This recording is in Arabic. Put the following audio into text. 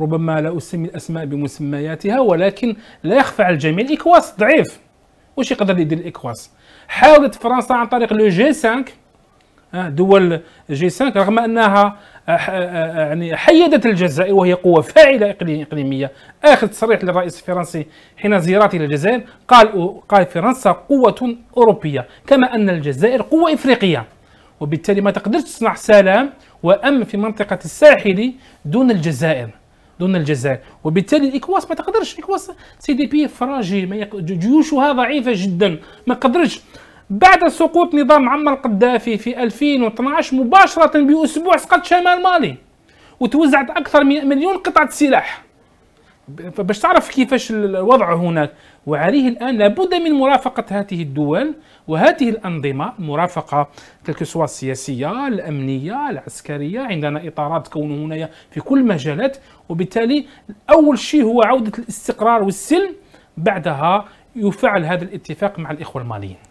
ربما لا أسمي الأسماء بمسمياتها ولكن لا يخفى على الجميع الإكواس ضعيف واش يقدر يدير الإكواس حاولت فرنسا عن طريق لو جي 5 دول جي 5 رغم أنها آه، آه، يعني حيدت الجزائر وهي قوة فاعلة إقليمية آخر تصريح للرئيس الفرنسي حين زيارته الى الجزائر قال قال فرنسا قوة أوروبية كما أن الجزائر قوة إفريقية وبالتالي ما تقدرش تصنع سلام وأمن في منطقة الساحل دون الجزائر دون الجزائر وبالتالي الاكواس ما تقدرش الاكواس سي دي بي فراجي جيوشها ضعيفه جدا ما قدرش بعد سقوط نظام عمر القذافي في 2012 مباشره باسبوع سقط شمال مالي وتوزعت اكثر من مليون قطعه سلاح فباش تعرف كيفاش الوضع هناك وعليه الان لابد من مرافقه هذه الدول وهذه الانظمه المرافقه سوا السياسيه الامنيه العسكريه عندنا اطارات تكون هنا في كل مجالات وبالتالي اول شيء هو عوده الاستقرار والسلم بعدها يفعل هذا الاتفاق مع الاخوه الماليين